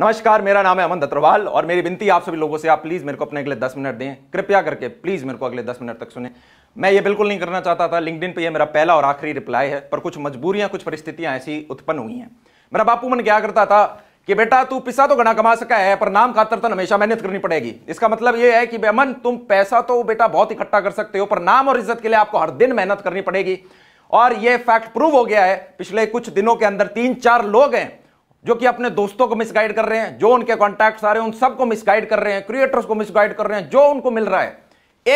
नमस्कार मेरा नाम है अमन दत्रवाल और मेरी विनती आप सभी लोगों से आप प्लीज़ मेरे को अपने अगले दस मिनट दें कृपया करके प्लीज़ मेरे को अगले दस मिनट तक सुने मैं ये बिल्कुल नहीं करना चाहता था लिंकड पे ये मेरा पहला और आखिरी रिप्लाई है पर कुछ मजबूरियां कुछ परिस्थितियां ऐसी उत्पन्न हुई हैं मेरा बापू मन क्या करता था कि बेटा तू पिसा तो गना कमा सका है पर नाम खातर तो हमेशा मेहनत करनी पड़ेगी इसका मतलब यह है कि अमन तुम पैसा तो बेटा बहुत इकट्ठा कर सकते हो पर नाम और इज्जत के लिए आपको हर दिन मेहनत करनी पड़ेगी और यह फैक्ट प्रूव हो गया है पिछले कुछ दिनों के अंदर तीन चार लोग हैं जो कि अपने दोस्तों को मिसगाइड कर रहे हैं जो उनके कॉन्टैक्ट आ रहे हैं उन सबको मिसगाइड कर रहे हैं क्रिएटर्स को मिसगाइड कर रहे हैं जो उनको मिल रहा है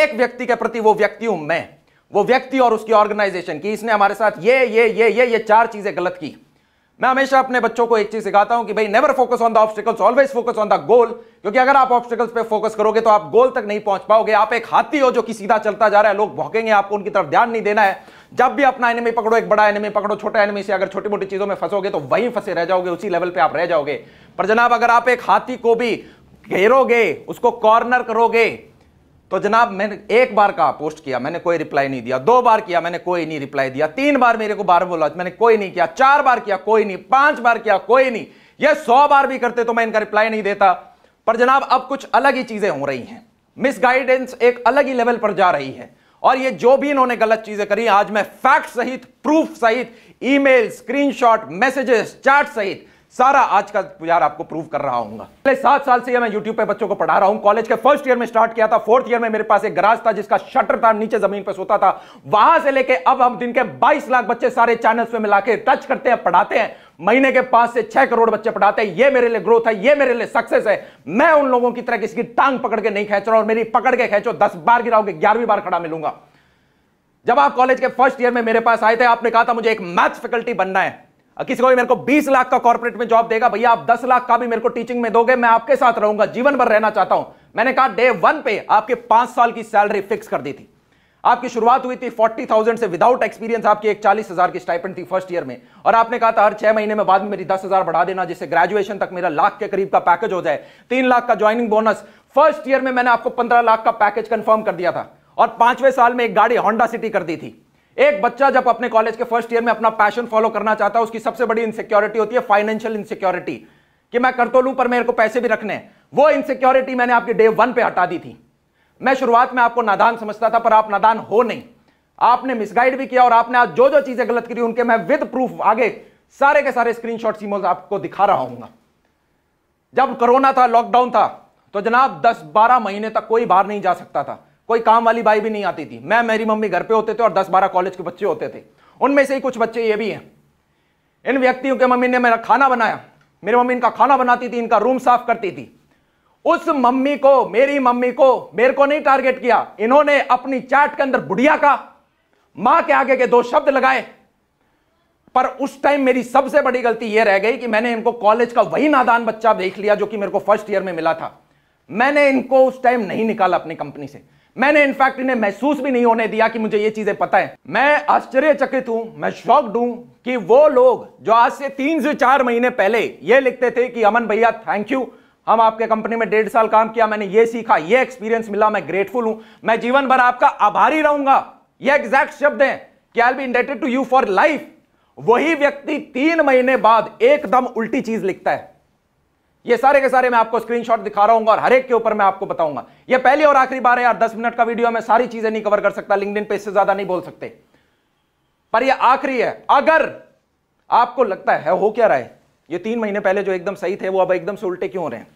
एक व्यक्ति के प्रति वो व्यक्ति हूं मैं वो व्यक्ति और उसकी ऑर्गेनाइजेशन की इसने हमारे साथ ये ये ये ये ये चार चीजें गलत की मैं हमेशा अपने बच्चों को एक चीज सिखाता हूं कि भाई never focus on the obstacles always focus on the goal क्योंकि अगर आप ऑब्स्टिकल्स पे फोकस करोगे तो आप गोल तक नहीं पहुंच पाओगे आप एक हाथी हो जो कि सीधा चलता जा रहा है लोग भौकेंगे आपको उनकी तरफ ध्यान नहीं देना है जब भी अपना एनिमी पकड़ो एक बड़ा एनिमी पकड़ो छोटे एनिमी से अगर छोटी मोटी चीजों में फंसोगे तो वहीं फंसे रह जाओगे उसी लेवल पे आप रह जाओगे पर जनाब अगर आप एक हाथी को भी घेरोगे उसको कॉर्नर करोगे तो जनाब मैंने एक बार कहा पोस्ट किया मैंने कोई रिप्लाई नहीं दिया दो बार किया मैंने कोई नहीं रिप्लाई दिया तीन बार मेरे को बार बोला मैंने कोई नहीं किया चार बार किया कोई नहीं पांच बार किया कोई नहीं ये सौ बार भी करते तो मैं इनका रिप्लाई नहीं देता पर जनाब अब कुछ अलग ही चीजें हो रही हैं मिस गाइडेंस एक अलग ही लेवल पर जा रही है और ये जो भी इन्होंने गलत चीजें करी आज मैं फैक्ट सहित प्रूफ सहित ईमेल स्क्रीनशॉट मैसेजेस चैट सहित सारा आज का यार आपको प्रूफ कर रहा हूँ पहले सात साल से मैं यूट्यूब पे बच्चों को पढ़ा रहा हूँ कॉलेज के फर्स्ट ईयर में स्टार्ट किया था फोर्थ ईयर में मेरे पास एक गराज था जिसका शटर था नीचे जमीन पे सोता था वहां से लेके अब हम दिन के 22 लाख बच्चे सारे चैनल्स पे मिला के टच करते हैं पढ़ाते हैं महीने के पांच से छह करोड़ बच्चे पढ़ाते हैं ये मेरे लिए ग्रोथ है ये मेरे लिए सक्सेस है मैं उन लोगों की तरह किसी की टांग पकड़ के नहीं खेच रहा और मेरी पकड़ के खेचो दस बार गिराओगे ग्यारहवीं बार खड़ा मिलूंगा जब आप कॉलेज के फर्स्ट ईयर में मेरे पास आए थे आपने कहा था मुझे एक मैथ्स फैकल्टी बनना है किसी को भी मेरे को 20 लाख का कॉर्पोरेट में जॉब देगा भैया आप 10 लाख का भी मेरे को टीचिंग में दोगे मैं आपके साथ रहूंगा जीवन भर रहना चाहता हूं मैंने कहा डे वन पे आपके पांच साल की सैलरी फिक्स कर दी थी आपकी शुरुआत हुई थी 40,000 से विदाउट एक्सपीरियंस आपकी एक हजार की स्टाइप थी फर्स्ट ईयर में और आपने कहा था हर छह महीने में बाद में मेरी हजार बढ़ा देना जिससे ग्रेजुएशन तक मेरा लाख के करीब का पैकेज हो जाए तीन लाख का ज्वाइनिंग बोनस फर्स्ट ईयर में मैंने आपको पंद्रह लाख का पैकेज कंफर्म कर दिया था और पांचवें साल में एक गाड़ी होंडा सिटी कर दी थी एक बच्चा जब अपने कॉलेज के फर्स्ट ईयर में अपना पैशन फॉलो करना चाहता है उसकी सबसे बड़ी इनसिक्योरिटी होती है फाइनेंशियल इनसिक्योरिटी कि मैं कर तो लू पर मेरे को पैसे भी रखने वो इनसिक्योरिटी मैंने आपके डे वन पे हटा दी थी मैं शुरुआत में आपको नादान समझता था पर आप नादान हो नहीं आपने मिसगाइड भी किया और आपने आज जो जो चीजें गलत करी उनके मैं विद प्रूफ आगे सारे के सारे स्क्रीन शॉट आपको दिखा रहा हूंगा जब कोरोना था लॉकडाउन था तो जनाब दस बारह महीने तक कोई बाहर नहीं जा सकता था कोई काम वाली बाई भी नहीं आती थी मैं मेरी मम्मी घर पे होते थे और दस बारह कॉलेज के बच्चे होते थे उनमें से ही कुछ बच्चे ये भी हैं इन व्यक्तियों के मम्मी ने मेरा खाना बनाया मेरी मम्मी इनका खाना बनाती थी इनका रूम साफ करती थी उस मम्मी को मेरी मम्मी को मेरे को नहीं टारगेट किया इन्होंने अपनी चैट के अंदर बुढ़िया का मां के आगे के दो शब्द लगाए पर उस टाइम मेरी सबसे बड़ी गलती यह रह गई कि मैंने इनको कॉलेज का वही नादान बच्चा देख लिया जो कि मेरे को फर्स्ट ईयर में मिला था मैंने इनको उस टाइम नहीं निकाला अपनी कंपनी से मैंने इनफैक्ट इन्हें महसूस भी नहीं होने दिया कि मुझे ये चीजें पता है मैं आश्चर्यचकित हूं मैं शॉक्ड हूं कि वो लोग जो आज से तीन से चार महीने पहले ये लिखते थे कि अमन भैया थैंक यू हम आपके कंपनी में डेढ़ साल काम किया मैंने ये सीखा ये एक्सपीरियंस मिला मैं ग्रेटफुल हूं मैं जीवन भर आपका आभारी रहूंगा ये एग्जैक्ट शब्द है कि I be indebted to you for life वही व्यक्ति तीन महीने बाद एकदम उल्टी चीज लिखता है ये सारे के सारे मैं आपको स्क्रीनशॉट दिखा रहा हूं और हर एक के ऊपर मैं आपको बताऊंगा ये पहली और आखिरी बार है यार दस मिनट का वीडियो मैं सारी चीजें नहीं कवर कर सकता लिंकडिन पे इससे ज्यादा नहीं बोल सकते पर ये आखिरी है अगर आपको लगता है हो क्या रहा है ये तीन महीने पहले जो एकदम सही थे वो अब एकदम से उल्टे क्यों हो रहे हैं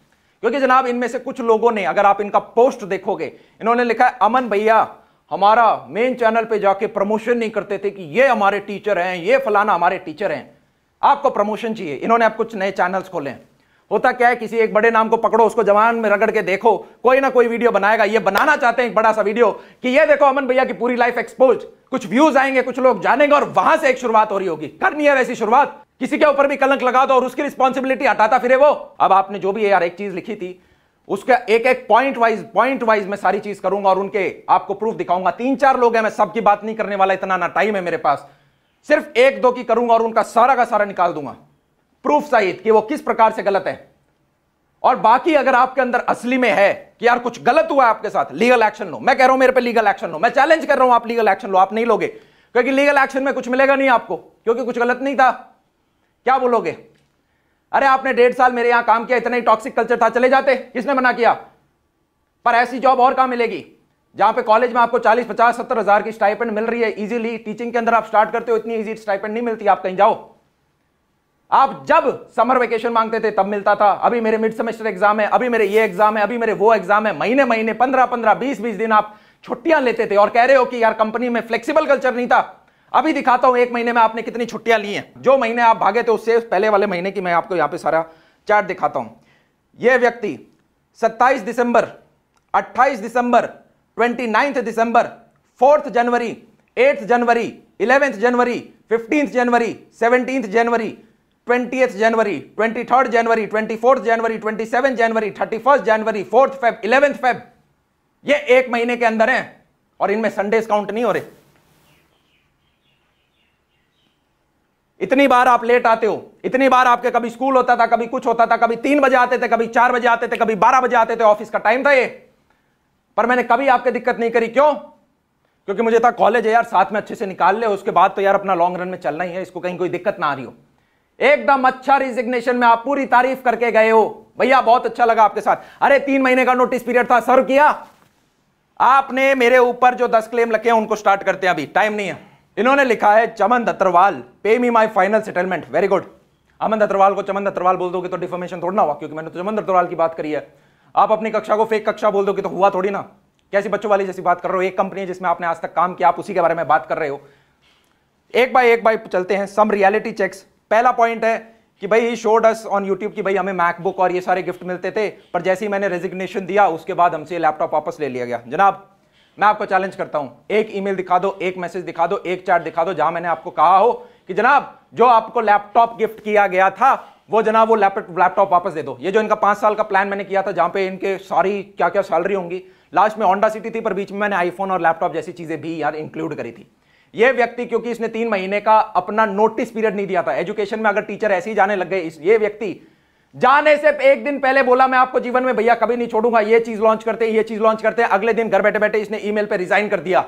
क्योंकि जनाब इनमें से कुछ लोगों ने अगर आप इनका पोस्ट देखोगे इन्होंने लिखा है अमन भैया हमारा मेन चैनल पे जाके प्रमोशन नहीं करते थे कि ये हमारे टीचर हैं ये फलाना हमारे टीचर हैं आपको प्रमोशन चाहिए इन्होंने आप कुछ नए चैनल्स खोले हैं होता क्या है किसी एक बड़े नाम को पकड़ो उसको जवान में रगड़ के देखो कोई ना कोई वीडियो बनाएगा ये बनाना चाहते हैं एक बड़ा सा वीडियो कि ये देखो अमन भैया की पूरी लाइफ एक्सपोज कुछ व्यूज आएंगे कुछ लोग जानेंगे और वहां से एक शुरुआत हो रही होगी करनी है वैसी शुरुआत किसी के ऊपर भी कलंक लगा दो और उसकी रिस्पॉन्सिबिलिटी हटाता फिर वो अब आपने जो भी यार एक चीज लिखी थी उसका एक एक पॉइंट वाइज पॉइंट वाइज मैं सारी चीज करूंगा और उनके आपको प्रूफ दिखाऊंगा तीन चार लोग हैं मैं सबकी बात नहीं करने वाला इतना ना टाइम है मेरे पास सिर्फ एक दो की करूंगा और उनका सारा का सारा निकाल दूंगा प्रूफ सहित कि वो किस प्रकार से गलत है और बाकी अगर आपके अंदर असली में है कि यार कुछ गलत हुआ है आपके साथ लीगल एक्शन लो मैं कह रहा हूं मेरे पे लीगल एक्शन लो मैं चैलेंज कर रहा हूं आप लीगल एक्शन लो आप नहीं लोगे क्योंकि लीगल एक्शन में कुछ मिलेगा नहीं आपको क्योंकि कुछ गलत नहीं था क्या बोलोगे अरे आपने डेढ़ साल मेरे यहां काम किया इतना ही टॉक्सिक कल्चर था चले जाते किसने मना किया पर ऐसी जॉब और कहां मिलेगी जहां पे कॉलेज में आपको 40 50 सत्तर हजार की स्टाइपेंड मिल रही है इजीली टीचिंग के अंदर आप स्टार्ट करते हो इतनी इजी स्टाइपेंड नहीं मिलती आप कहीं जाओ आप जब समर वेकेशन मांगते थे तब मिलता था अभी मेरे मिड सेमेस्टर एग्जाम है अभी मेरे ये एग्जाम है अभी मेरे वो एग्जाम है महीने महीने पंद्रह पंद्रह बीस बीस दिन आप छुट्टियां लेते थे और कह रहे हो कि यार कंपनी में फ्लेक्सिबल कल्चर नहीं था अभी दिखाता हूं एक महीने में आपने कितनी छुट्टियां ली हैं जो महीने आप भागे थे उससे पहले वाले महीने की मैं आपको यहां पे सारा चार्ट दिखाता हूं यह व्यक्ति 27 दिसंबर 28 दिसंबर 29 दिसंबर फोर्थ जनवरी एट्थ जनवरी इलेवेंथ जनवरी फिफ्टींथ जनवरी सेवनटींथ जनवरी 20th जनवरी 23rd जनवरी 24th जनवरी 27th जनवरी 31st जनवरी फोर्थ फेब इलेवेंथ फेब ये एक महीने के अंदर हैं और इनमें संडेज काउंट नहीं हो रहे इतनी बार आप लेट आते हो इतनी बार आपके कभी स्कूल होता था कभी कुछ होता था कभी तीन बजे आते थे कभी चार बजे आते थे कभी बारह बजे आते थे ऑफिस का टाइम था ये पर मैंने कभी आपके दिक्कत नहीं करी क्यों क्योंकि मुझे था कॉलेज है यार साथ में अच्छे से निकाल ले उसके बाद तो यार अपना लॉन्ग रन में चलना ही है इसको कहीं कोई दिक्कत ना आ रही हो एकदम अच्छा रिजिग्नेशन में आप पूरी तारीफ करके गए हो भैया बहुत अच्छा लगा आपके साथ अरे तीन महीने का नोटिस पीरियड था सर्व किया आपने मेरे ऊपर जो दस क्लेम लगे उनको स्टार्ट करते हैं अभी टाइम नहीं है इन्होंने लिखा है Chaman Dattarwal pay me my final settlement very good Aman Dattarwal को चमन दत्तरवाल बोल दोगे तो डिफॉर्मेशन थोड़ा ना हुआ क्योंकि मैंने तो चमन दत्तरवाल की बात करी है आप अपनी कक्षा को फेक कक्षा बोल दोगे तो हुआ थोड़ी ना कैसी बच्चों वाली जैसी बात कर रहे हो एक कंपनी है जिसमें आपने आज तक काम किया आप उसी के बारे में बात कर रहे हो एक बाई एक बाई चलते हैं सम रियलिटी चेक्स पहला पॉइंट है कि भाई he showed us on YouTube कि भाई हमें मैकबुक और ये सारे गिफ्ट मिलते थे पर जैसे ही मैंने रेजिग्नेशन दिया उसके बाद हमसे लैपटॉप वापस ले लिया गया जनाब मैं आपको चैलेंज करता हूं एक ईमेल दिखा दो एक मैसेज दिखा दो एक चैट दिखा दो जहां मैंने आपको कहा हो कि जनाब जो आपको लैपटॉप गिफ्ट किया गया था वो जनाब वो लैपटॉप वापस दे दो ये जो इनका पांच साल का प्लान मैंने किया था जहां पे इनके सारी क्या क्या सैलरी होंगी लास्ट में ऑंडा सिटी थी पर बीच में मैंने आईफोन और लैपटॉप जैसी चीजें भी यार इंक्लूड करी थी ये व्यक्ति क्योंकि इसने तीन महीने का अपना नोटिस पीरियड नहीं दिया था एजुकेशन में अगर टीचर ऐसे ही जाने लग गए ये व्यक्ति जाने से एक दिन पहले बोला मैं आपको जीवन में भैया कभी नहीं छोड़ूंगा ये चीज लॉन्च करते ये चीज लॉन्च करते अगले दिन घर बैठे बैठे इसने ईमेल पे रिजाइन कर दिया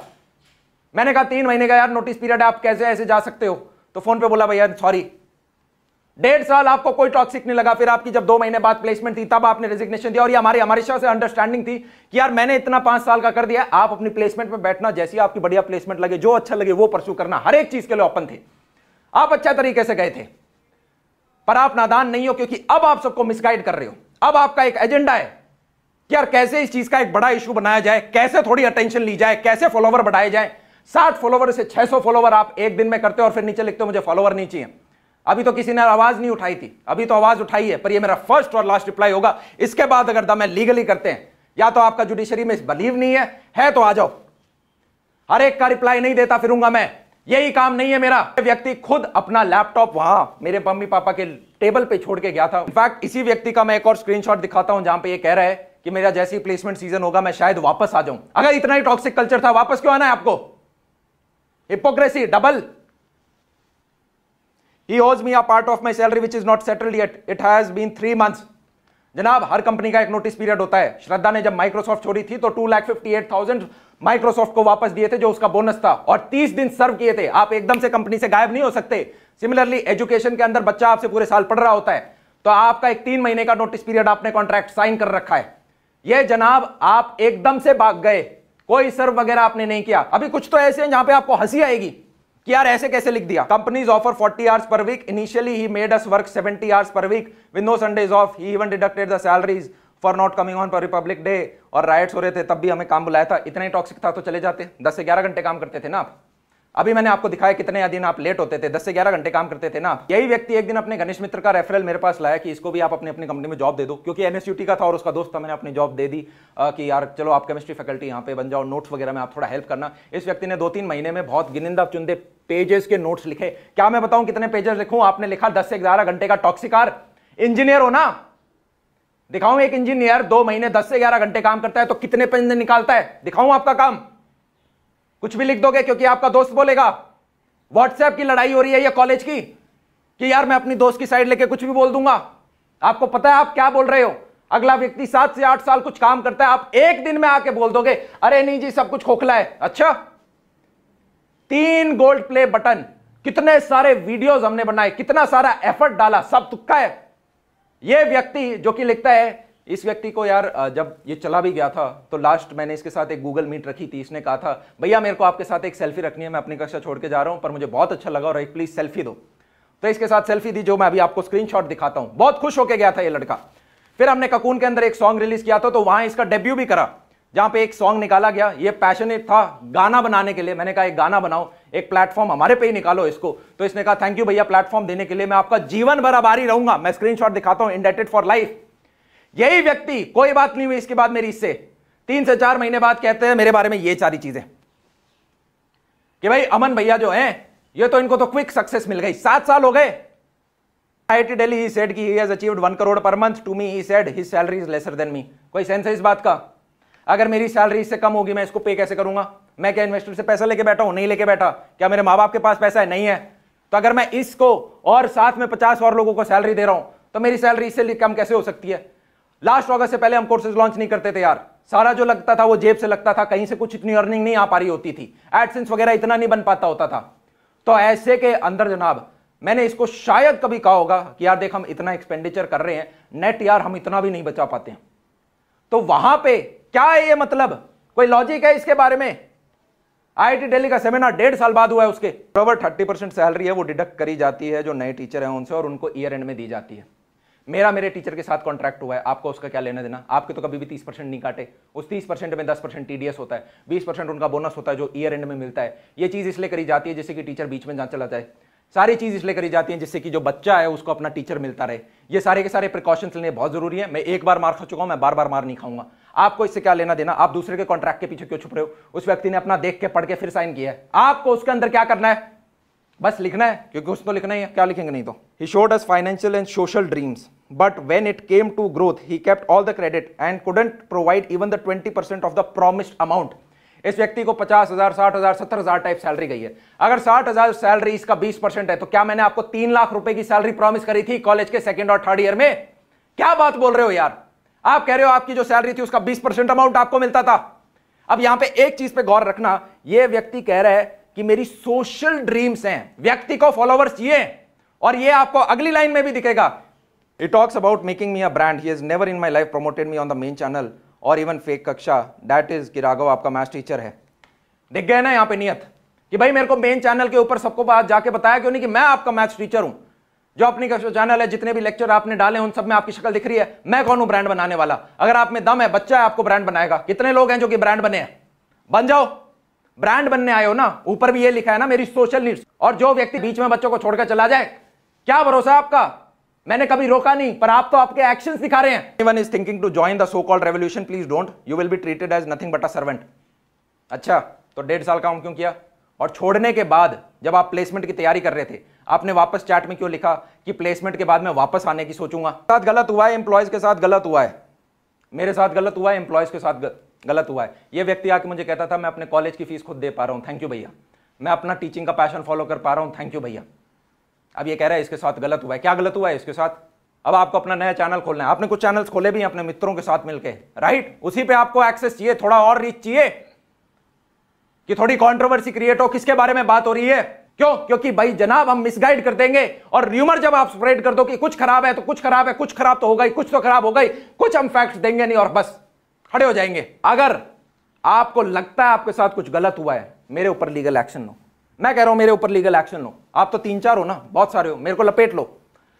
मैंने कहा तीन महीने का यार नोटिस पीरियड आप कैसे ऐसे जा सकते हो तो फोन पे बोला भैया सॉरी डेढ़ साल आपको कोई टॉक्सिक नहीं लगा फिर आपकी जब दो महीने बाद प्लेसमेंट थी तब आपने रेजिग्नेशन दिया और ये हमारी हमारे से अंडरस्टैंडिंग थी कि यार मैंने इतना पांच साल का कर दिया आप अपनी प्लेसमेंट में बैठना जैसी आपकी बढ़िया प्लेसमेंट लगे जो अच्छा लगे वो परसू करना हर एक चीज के लिए ओपन थे आप अच्छा तरीके से गए थे पर आप नादान नहीं हो क्योंकि अब आप सबको मिसगाइड कर रहे हो अब आपका एक एजेंडा है कि यार कैसे इस चीज का एक बड़ा इशू बनाया जाए कैसे थोड़ी अटेंशन ली जाए कैसे फॉलोवर बढ़ाए जाए साठ फॉलोवर से 600 फॉलोवर आप एक दिन में करते हो और फिर नीचे लिखते हो मुझे फॉलोवर नहीं चाहिए अभी तो किसी ने आवाज नहीं उठाई थी अभी तो आवाज उठाई है पर यह मेरा फर्स्ट और लास्ट रिप्लाई होगा इसके बाद अगर दम है लीगली करते हैं या तो आपका जुडिशरी में बिलीव नहीं है है तो आ जाओ हर एक का रिप्लाई नहीं देता फिरूंगा मैं यही काम नहीं है मेरा व्यक्ति खुद अपना लैपटॉप वहां मेरे मम्मी पापा के टेबल पे छोड़ के गया था इनफैक्ट इसी व्यक्ति का मैं एक और स्क्रीनशॉट दिखाता हूं जहां पे ये कह रहा है कि मेरा जैसे ही प्लेसमेंट सीजन होगा मैं शायद वापस आ जाऊं अगर इतना ही टॉक्सिक कल्चर था वापस क्यों आना है आपको hypocrisy double he owes me a part of my salary which is not settled yet it has been three month जनाब हर कंपनी का एक नोटिस पीरियड होता है श्रद्धा ने जब माइक्रोसॉफ्ट छोड़ी थी तो two lakh fifty eight thousand Microsoft को वापस दिए थे जो उसका बोनस था और 30 दिन सर्व किए थे आप एकदम से कंपनी से गायब नहीं हो सकते सिमिलरली एजुकेशन के अंदर बच्चा आपसे पूरे साल पढ़ रहा होता है तो आपका एक तीन महीने का नोटिस पीरियड आपने कॉन्ट्रैक्ट साइन कर रखा है यह जनाब आप एकदम से भाग गए कोई सर्व वगैरह आपने नहीं किया अभी कुछ तो ऐसे हैं जहां पे आपको हंसी आएगी कि यार ऐसे कैसे लिख दिया companies offer 40 hours per week initially he made us work 70 hours per week with no Sundays off he even deducted the salaries for not coming on for Republic Day और राइट्स हो रहे थे तब भी हमें काम बुलाया था इतना ही टॉक्सिक था तो चले जाते दस से ग्यारह घंटे काम करते थे ना आप अभी मैंने आपको दिखाया कितने दिन आप लेट होते थे दस से ग्यारह घंटे काम करते थे ना यही व्यक्ति एक दिन अपने गणेश मित्र का रेफरल मेरे पास लाया कि इसको भी आप अपने अपनी कंपनी में जॉब दे दो क्योंकि एनएसयूटी का था और उसका दोस्त था मैंने अपनी जॉब दे दी आ, कि यार चलो आप केमिस्ट्री फैकल्टी यहाँ पे बन जाओ नोट्स वगैरह में आप थोड़ा हेल्प करना इस व्यक्ति ने दो तीन महीने में बहुत गिनिंदा चुंदे पेजेस के नोट्स लिखे क्या मैं बताऊं कितने पेजेस लिखूं आपने लिखा दस से ग्यारह घंटे का टॉक्सिकार इंजीनियर हो ना दिखाऊं एक इंजीनियर दो महीने दस से ग्यारह घंटे काम करता है तो कितने पेन निकालता है दिखाऊं आपका काम कुछ भी लिख दोगे क्योंकि आपका दोस्त बोलेगा व्हाट्सएप की लड़ाई हो रही है या कॉलेज की कि यार मैं अपनी दोस्त की साइड लेके कुछ भी बोल दूंगा आपको पता है आप क्या बोल रहे हो अगला व्यक्ति सात से आठ साल कुछ काम करता है आप एक दिन में आके बोल दोगे अरे नहीं जी सब कुछ खोखला है अच्छा तीन गोल्ड प्ले बटन कितने सारे वीडियोस हमने बनाए कितना सारा एफर्ट डाला सब तुक्का है ये व्यक्ति जो कि लिखता है इस व्यक्ति को यार जब ये चला भी गया था तो लास्ट मैंने इसके साथ एक गूगल मीट रखी थी इसने कहा था भैया मेरे को आपके साथ एक सेल्फी रखनी है मैं अपनी कक्षा छोड़ के जा रहा हूं पर मुझे बहुत अच्छा लगा और एक प्लीज सेल्फी दो तो इसके साथ सेल्फी दी जो मैं अभी आपको स्क्रीनशॉट दिखाता हूं बहुत खुश होकर गया था ये लड़का फिर हमने ककून के अंदर एक सॉन्ग रिलीज किया था तो वहां इसका डेब्यू भी करा जहां पे एक सॉन्ग निकाला गया ये पैशनेट था गाना बनाने के लिए मैंने कहा एक गाना बनाओ एक प्लेटफॉर्म हमारे पे ही निकालो इसको तो इसने कहा थैंक यू भैया प्लेटफॉर्म देने के लिए मैं आपका जीवन भर आभारी रहूंगा मैं स्क्रीनशॉट दिखाता हूं इंडेटेड फॉर लाइफ यही व्यक्ति कोई बात नहीं हुई इसके बाद मेरी इससे तीन से चार महीने बाद कहते हैं मेरे बारे में ये सारी चीजें कि भाई अमन भैया जो है ये तो इनको तो क्विक सक्सेस मिल गई सात साल हो गए आईआईटी दिल्ली ही सेड की he has achieved one crore per month to me he said his salary is lesser than me कोई सेंस है इस बात का अगर मेरी सैलरी इससे कम होगी मैं इसको पे कैसे करूंगा मैं क्या इन्वेस्टर से पैसा लेके बैठा हूं नहीं लेके बैठा क्या मेरे माँ बाप के पास पैसा है नहीं है तो अगर मैं इसको और साथ में पचास और लोगों को सैलरी दे रहा हूं तो मेरी सैलरी इससे कम कैसे हो सकती है लास्ट अगस्त से पहले हम कोर्सेज लॉन्च नहीं करते थे यार सारा जो लगता था वो जेब से लगता था कहीं से कुछ इतनी अर्निंग नहीं आ पा रही होती थी एडसेंस वगैरह इतना नहीं बन पाता होता था तो ऐसे के अंदर जनाब मैंने इसको शायद कभी कहा होगा कि यार देख हम इतना एक्सपेंडिचर कर रहे हैं नेट यार हम इतना भी नहीं बचा पाते हैं तो वहां पे क्या है ये मतलब कोई लॉजिक है इसके बारे में आईआईटी दिल्ली का सेमिनार डेढ़ साल बाद हुआ है उसके बराबर थर्टी परसेंट सैलरी है वो डिडक्ट करी जाती है जो नए टीचर हैं उनसे और उनको ईयर एंड में दी जाती है मेरा मेरे टीचर के साथ कॉन्ट्रैक्ट हुआ है आपको उसका क्या लेना देना आपके तो कभी भी तीस परसेंट नहीं काटे उस तीस परसेंट में दस परसेंट टीडीएस होता है बीस परसेंट उनका बोनस होता है जो ईयर एंड में मिलता है ये चीज़ इसलिए करी जाती है जिससे कि टीचर बीच में जहाँ चला जाए सारी चीज़ इसलिए करी जाती है जिससे कि जो बच्चा है उसको अपना टीचर मिलता रहे ये सारे के सारे प्रिकॉशंस लेने बहुत जरूरी है मैं एक बार मार खा चुका हूँ मैं बार बार मार नहीं खाऊंगा आपको इससे क्या लेना देना आप दूसरे के कॉन्ट्रैक्ट के पीछे क्यों छुप रहे हो उस व्यक्ति ने अपना देख के पढ़ के फिर साइन किया है आपको उसके अंदर क्या करना है बस लिखना है क्योंकि उसको तो लिखना ही है क्या लिखेंगे नहीं तो he showed us financial and social dreams but when it came to growth he kept all the credit and couldn't provide even the twenty percent of the promised amount इस व्यक्ति को पचास हजार साठ हजार सत्तर हजार टाइप सैलरी गई है अगर साठ हजार सैलरी इसका बीस परसेंट है तो क्या मैंने आपको तीन लाख रुपए की सैलरी प्रॉमिस करी थी कॉलेज के सेकेंड और थर्ड ईयर में क्या बात बोल रहे हो यार आप कह रहे हो आपकी जो सैलरी थी उसका बीस परसेंट अमाउंट आपको मिलता था अब यहां पे एक चीज पे गौर रखना यह व्यक्ति कह रहा है कि मेरी सोशल ड्रीम्स हैं व्यक्ति को फॉलोवर्स चाहिए और ये आपको अगली लाइन में भी दिखेगा it talks about making me a brand he is never in my life promoted me on the main channel और इवन फेक कक्षा दैट इज कि राघव आपका मैथ टीचर है दिख गए ना यहां पे नियत कि भाई मेरे को मेन चैनल के ऊपर सबको बात जाके बताया क्यों नहीं कि मैं आपका मैथ्स टीचर हूं जो अपनी चैनल है जितने भी लेक्चर आपने डाले उन सब में आपकी शक्ल दिख रही है मैं कौन हूं ब्रांड बनाने वाला अगर आप में दम है बच्चा है आपको ब्रांड बनाएगा कितने लोग हैं जो कि ब्रांड बने हैं बन जाओ ब्रांड बनने आए हो ना ऊपर भी ये लिखा है ना मेरी सोशल नीड्स और जो व्यक्ति बीच में बच्चों को छोड़कर चला जाए क्या भरोसा आपका मैंने कभी रोका नहीं पर आप तो आपके एक्शन दिखा रहे हैं even is thinking to join the so called revolution please don't you will be treated as nothing but a servant अच्छा तो डेढ़ साल काम क्यों किया और छोड़ने के बाद जब आप प्लेसमेंट की तैयारी कर रहे थे आपने वापस चैट में क्यों लिखा कि प्लेसमेंट के बाद मैं वापस आने की सोचूंगा साथ गलत हुआ है एम्प्लॉयज के साथ गलत हुआ है मेरे साथ गलत हुआ है एम्प्लॉयज के साथ गलत हुआ है ये व्यक्ति आके मुझे कहता था मैं अपने कॉलेज की फीस खुद दे पा रहा हूँ थैंक यू भैया मैं अपना टीचिंग का पैशन फॉलो कर पा रहा हूँ थैंक यू भैया अब ये कह रहा है इसके साथ गलत हुआ है क्या गलत हुआ है इसके साथ अब आपको अपना नया चैनल खोलना है आपने कुछ चैनल खोले भी अपने मित्रों के साथ मिलकर राइट उसी पर आपको एक्सेस चाहिए थोड़ा और रीच चाहिए कि थोड़ी कंट्रोवर्सी क्रिएट हो किसके बारे में बात हो रही है क्यों क्योंकि भाई जनाब हम मिसगाइड कर देंगे और र्यूमर जब आप स्प्रेड कर दो कि कुछ खराब है तो कुछ खराब है कुछ खराब तो हो गई कुछ तो खराब हो गई कुछ हम फैक्ट देंगे नहीं और बस खड़े हो जाएंगे अगर आपको लगता है आपके साथ कुछ गलत हुआ है मेरे ऊपर लीगल एक्शन लो मैं कह रहा हूं मेरे ऊपर लीगल एक्शन लो आप तो तीन चार हो ना बहुत सारे हो मेरे को लपेट लो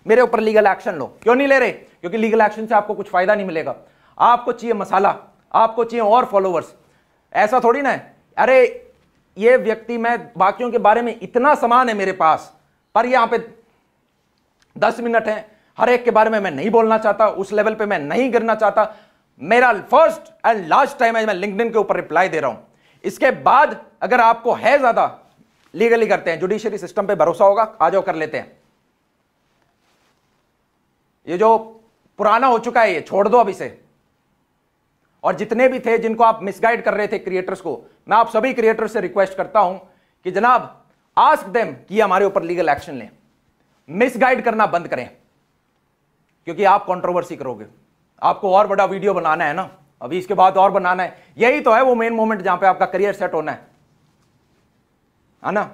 मेरे ऊपर लीगल एक्शन लो क्यों नहीं ले रहे क्योंकि लीगल एक्शन से आपको कुछ फायदा नहीं मिलेगा आपको चाहिए मसाला आपको चाहिए और फॉलोवर्स ऐसा थोड़ी ना है अरे ये व्यक्ति मैं बाकियों के बारे में इतना समान है मेरे पास पर यहां पे दस मिनट है हर एक के बारे में मैं नहीं बोलना चाहता उस लेवल पे मैं नहीं गिरना चाहता मेरा फर्स्ट एंड लास्ट टाइम है मैं लिंकडिन के ऊपर रिप्लाई दे रहा हूं इसके बाद अगर आपको है ज्यादा लीगली करते हैं जुडिशियरी सिस्टम पे भरोसा होगा आ जाओ कर लेते हैं ये जो पुराना हो चुका है ये छोड़ दो अभी से और जितने भी थे जिनको आप मिसगाइड कर रहे थे क्रिएटर्स को मैं आप सभी क्रिएटर्स से रिक्वेस्ट करता हूं कि जनाब आस्क देम कि हमारे ऊपर लीगल एक्शन लें मिसगाइड करना बंद करें क्योंकि आप कंट्रोवर्सी करोगे आपको और बड़ा वीडियो बनाना है ना अभी इसके बाद और बनाना है यही तो है वो मेन मोमेंट जहां पे आपका करियर सेट होना है है ना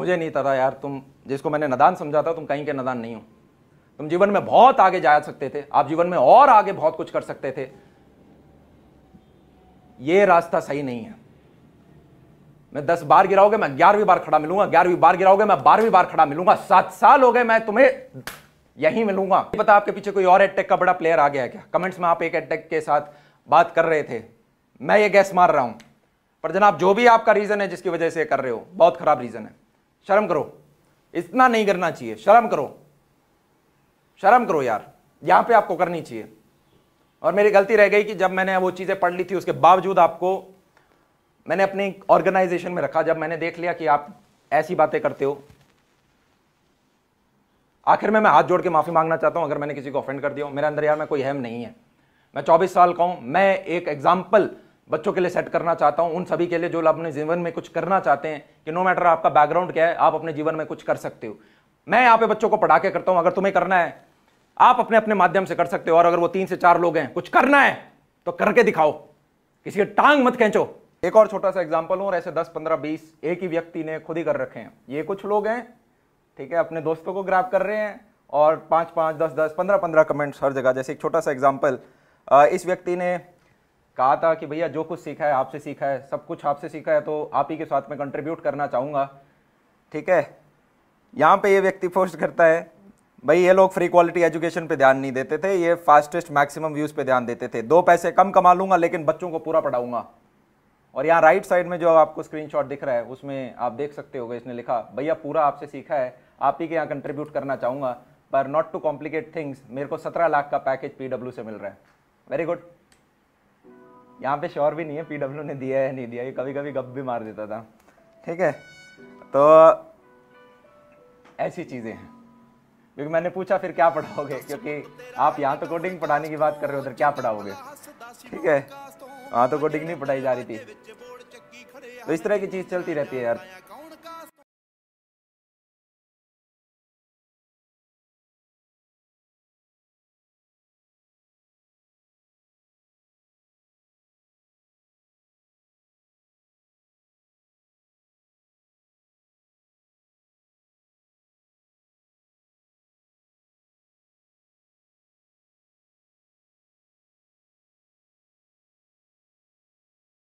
मुझे नहीं पता यार तुम जिसको मैंने नदान समझा था तुम कहीं के नदान नहीं हो तुम जीवन में बहुत आगे जा सकते थे आप जीवन में और आगे बहुत कुछ कर सकते थे ये रास्ता सही नहीं है मैं दस बार गिराओगे मैं ग्यारहवीं बार खड़ा मिलूंगा ग्यारहवीं बार गिराओगे मैं बारहवीं बार खड़ा मिलूंगा सात साल हो गए मैं तुम्हें यहीं मिलूंगा पता आपके पीछे कोई और एडटेक का बड़ा प्लेयर आ गया है क्या कमेंट्स में आप एक एडटेक के साथ बात कर रहे थे मैं ये गैस मार रहा हूं पर जनाब जो भी आपका रीजन है जिसकी वजह से कर रहे हो बहुत खराब रीजन है शर्म करो इतना नहीं करना चाहिए शर्म करो शर्म करो यार यहां पे आपको करनी चाहिए और मेरी गलती रह गई कि जब मैंने वो चीज़ें पढ़ ली थी उसके बावजूद आपको मैंने अपनी ऑर्गेनाइजेशन में रखा जब मैंने देख लिया कि आप ऐसी बातें करते हो आखिर में मैं हाथ जोड़ के माफ़ी मांगना चाहता हूँ अगर मैंने किसी को ऑफेंड कर दिया हो मेरे अंदर यार मैं कोई हैम नहीं है मैं चौबीस साल का हूँ मैं एक एग्जाम्पल बच्चों के लिए सेट करना चाहता हूँ उन सभी के लिए जो अपने जीवन में कुछ करना चाहते हैं कि नो मैटर आपका बैकग्राउंड क्या है आप अपने जीवन में कुछ कर सकते हो मैं यहाँ पे बच्चों को पढ़ा के करता हूँ अगर तुम्हें करना है आप अपने अपने माध्यम से कर सकते हो और अगर वो तीन से चार लोग हैं कुछ करना है तो करके दिखाओ किसी के टांग मत खेचो एक और छोटा सा एग्जाम्पल हूँ और ऐसे दस पंद्रह बीस एक ही व्यक्ति ने खुद ही कर रखे हैं ये कुछ लोग हैं ठीक है अपने दोस्तों को ग्राफ कर रहे हैं और पाँच पाँच दस दस पंद्रह पंद्रह कमेंट्स हर जगह जैसे एक छोटा सा एग्जाम्पल इस व्यक्ति ने कहा था कि भैया जो कुछ सीखा है आपसे सीखा है सब कुछ आपसे सीखा है तो आप ही के साथ में कंट्रीब्यूट करना चाहूँगा ठीक है यहाँ पे ये व्यक्ति पोस्ट करता है भाई ये लोग फ्री क्वालिटी एजुकेशन पे ध्यान नहीं देते थे ये फास्टेस्ट मैक्सिमम व्यूज़ पे ध्यान देते थे दो पैसे कम कमा लूंगा लेकिन बच्चों को पूरा पढ़ाऊंगा और यहाँ राइट साइड में जो आपको स्क्रीनशॉट दिख रहा है उसमें आप देख सकते हो इसने लिखा भैया पूरा आपसे सीखा है आप ही के यहाँ कंट्रीब्यूट करना चाहूँगा पर नॉट टू कॉम्प्लिकेट थिंग्स मेरे को सत्रह लाख का पैकेज पी से मिल रहा है वेरी गुड यहाँ पे श्योर भी नहीं है पीडब्ल्यू ने दिया है नहीं दिया ये कभी कभी गप भी मार देता था ठीक है तो ऐसी चीज़ें हैं क्योंकि मैंने पूछा फिर क्या पढ़ाओगे क्योंकि आप यहाँ तो कोडिंग पढ़ाने की बात कर रहे हो उधर क्या पढ़ाओगे ठीक है वहाँ तो कोडिंग नहीं पढ़ाई जा रही थी तो इस तरह की चीज़ चलती रहती है यार